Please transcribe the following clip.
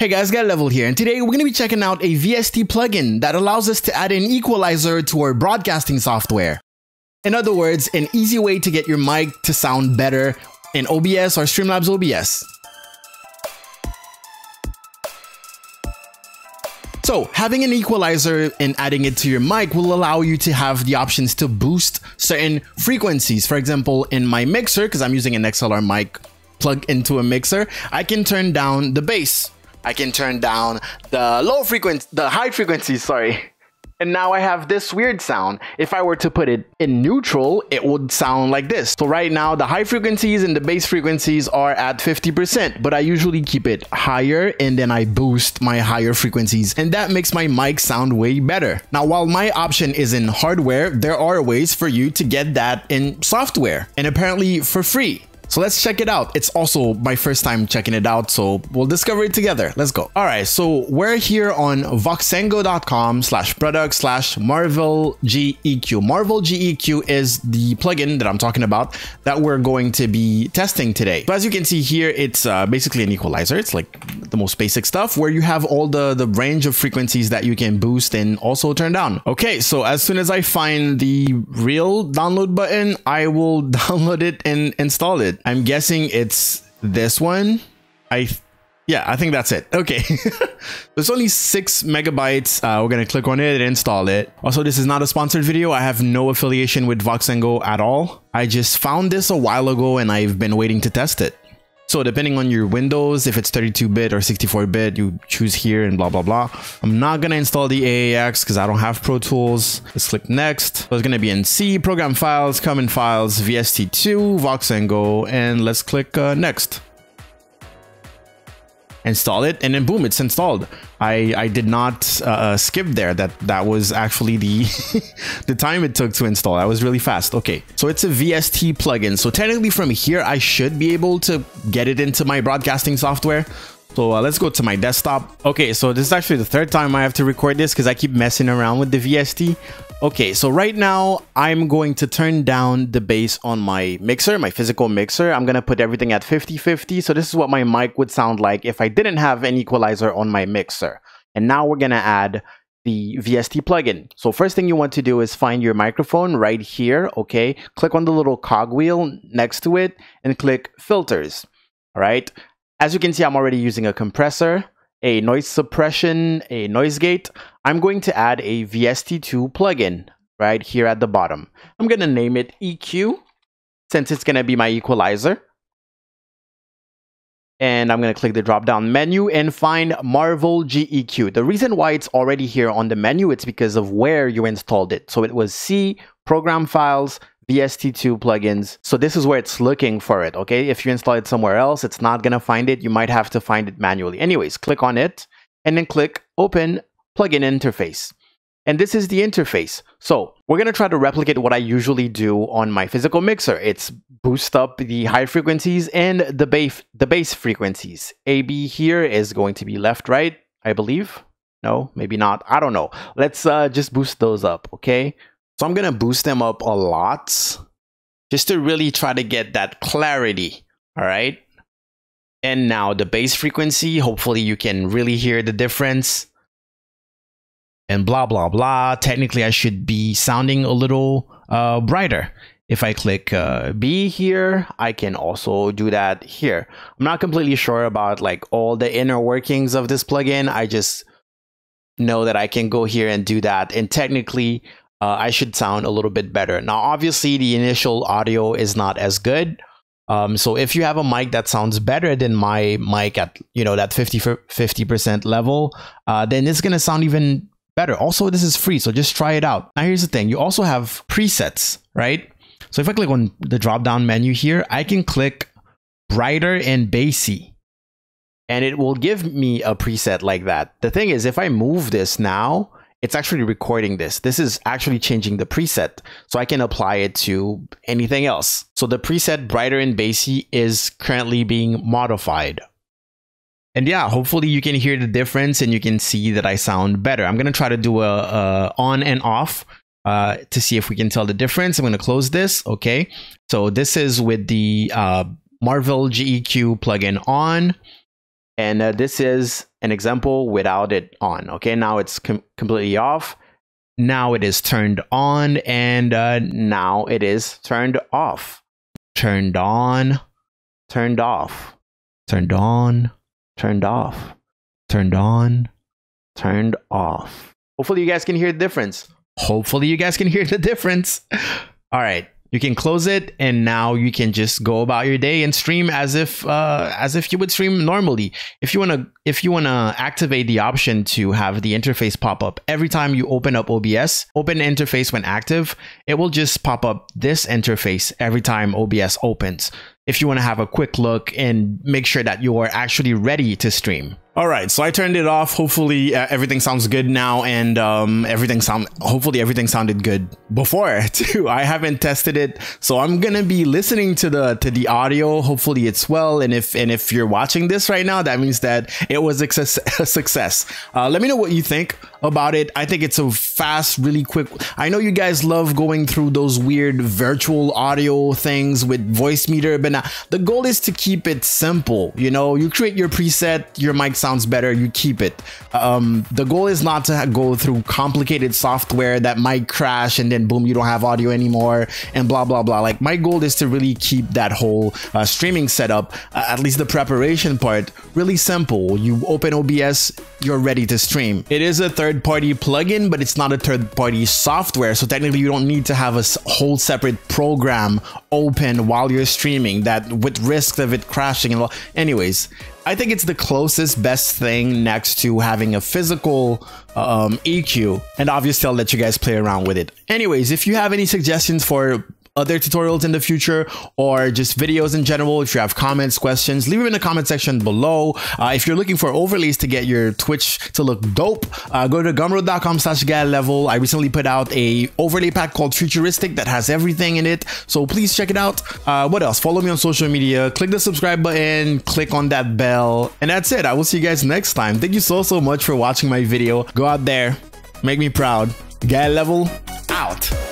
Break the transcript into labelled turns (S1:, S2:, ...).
S1: Hey guys, Guy level here, and today we're going to be checking out a VST plugin that allows us to add an equalizer to our broadcasting software. In other words, an easy way to get your mic to sound better in OBS or Streamlabs OBS. So having an equalizer and adding it to your mic will allow you to have the options to boost certain frequencies. For example, in my mixer, because I'm using an XLR mic plugged into a mixer, I can turn down the bass I can turn down the low frequency, the high frequency, sorry. And now I have this weird sound. If I were to put it in neutral, it would sound like this. So right now the high frequencies and the bass frequencies are at 50%, but I usually keep it higher and then I boost my higher frequencies and that makes my mic sound way better. Now while my option is in hardware, there are ways for you to get that in software and apparently for free. So let's check it out. It's also my first time checking it out, so we'll discover it together. Let's go. All right, so we're here on voxengo.com slash product slash Marvel GEQ. Marvel GEQ is the plugin that I'm talking about that we're going to be testing today. So as you can see here, it's uh, basically an equalizer. It's like the most basic stuff where you have all the, the range of frequencies that you can boost and also turn down. Okay, so as soon as I find the real download button, I will download it and install it. I'm guessing it's this one. I, yeah, I think that's it. Okay. There's only six megabytes. Uh, we're going to click on it and install it. Also, this is not a sponsored video. I have no affiliation with Voxengo at all. I just found this a while ago and I've been waiting to test it. So depending on your Windows, if it's 32-bit or 64-bit, you choose here and blah, blah, blah. I'm not going to install the AAX because I don't have Pro Tools. Let's click next. So it's going to be in C, Program Files, Common Files, VST2, VoxenGo, and let's click uh, next. Install it and then boom, it's installed. I, I did not uh, uh, skip there. That that was actually the the time it took to install. That was really fast. Okay, so it's a VST plugin. So technically from here, I should be able to get it into my broadcasting software. So uh, let's go to my desktop. Okay, so this is actually the third time I have to record this because I keep messing around with the VST. Okay, so right now I'm going to turn down the bass on my mixer, my physical mixer. I'm going to put everything at 50-50. So this is what my mic would sound like if I didn't have an equalizer on my mixer. And now we're going to add the VST plugin. So first thing you want to do is find your microphone right here, okay? Click on the little cogwheel next to it and click filters, all right? As you can see, I'm already using a compressor a noise suppression, a noise gate, I'm going to add a VST2 plugin right here at the bottom. I'm going to name it EQ since it's going to be my equalizer. And I'm going to click the drop down menu and find Marvel GEQ. The reason why it's already here on the menu, it's because of where you installed it. So it was C, program files, BST2 plugins. So this is where it's looking for it, okay? If you install it somewhere else, it's not gonna find it. You might have to find it manually. Anyways, click on it and then click Open Plugin Interface. And this is the interface. So we're gonna try to replicate what I usually do on my physical mixer. It's boost up the high frequencies and the, base the bass frequencies. AB here is going to be left, right, I believe. No, maybe not. I don't know. Let's uh, just boost those up, okay? So I'm going to boost them up a lot just to really try to get that clarity. All right. And now the bass frequency, hopefully you can really hear the difference. And blah, blah, blah. Technically, I should be sounding a little uh, brighter. If I click uh, B here, I can also do that here. I'm not completely sure about like all the inner workings of this plugin. I just know that I can go here and do that. And technically, uh, I should sound a little bit better. Now, obviously, the initial audio is not as good. Um, so if you have a mic that sounds better than my mic at you know that 50 50% level, uh, then it's gonna sound even better. Also, this is free, so just try it out. Now here's the thing: you also have presets, right? So if I click on the drop down menu here, I can click brighter and bassy, and it will give me a preset like that. The thing is, if I move this now, it's actually recording this. This is actually changing the preset. So I can apply it to anything else. So the preset brighter and bassy is currently being modified. And yeah, hopefully you can hear the difference and you can see that I sound better. I'm going to try to do a, a on and off uh, to see if we can tell the difference. I'm going to close this. Okay. So this is with the uh, Marvel GEQ plugin on. And uh, this is an example without it on. Okay, now it's com completely off. Now it is turned on and uh, now it is turned off. Turned on, turned off, turned on, turned off, turned on, turned off. Hopefully you guys can hear the difference. Hopefully you guys can hear the difference. All right you can close it and now you can just go about your day and stream as if uh, as if you would stream normally if you want to if you want to activate the option to have the interface pop up every time you open up obs open interface when active it will just pop up this interface every time obs opens if you want to have a quick look and make sure that you are actually ready to stream all right, so I turned it off. Hopefully, uh, everything sounds good now, and um, everything sound. Hopefully, everything sounded good before too. I haven't tested it, so I'm gonna be listening to the to the audio. Hopefully, it's well. And if and if you're watching this right now, that means that it was a success. A success. Uh, let me know what you think about it. I think it's a fast, really quick. I know you guys love going through those weird virtual audio things with voice meter, but now the goal is to keep it simple. You know, you create your preset, your mic sounds better, you keep it. Um, the goal is not to go through complicated software that might crash and then boom, you don't have audio anymore and blah, blah, blah. Like my goal is to really keep that whole uh, streaming setup, uh, at least the preparation part, really simple. You open OBS, you're ready to stream. It is a third party plugin, but it's not a third party software. So technically you don't need to have a whole separate program open while you're streaming that with risk of it crashing and all. Anyways, I think it's the closest best thing next to having a physical um, EQ. And obviously I'll let you guys play around with it. Anyways, if you have any suggestions for other tutorials in the future or just videos in general. If you have comments, questions, leave them in the comment section below. Uh, if you're looking for overlays to get your Twitch to look dope, uh, go to gumroad.com slash level. I recently put out a overlay pack called Futuristic that has everything in it. So please check it out. Uh, what else? Follow me on social media, click the subscribe button, click on that bell. And that's it. I will see you guys next time. Thank you so, so much for watching my video. Go out there, make me proud. Guy level out.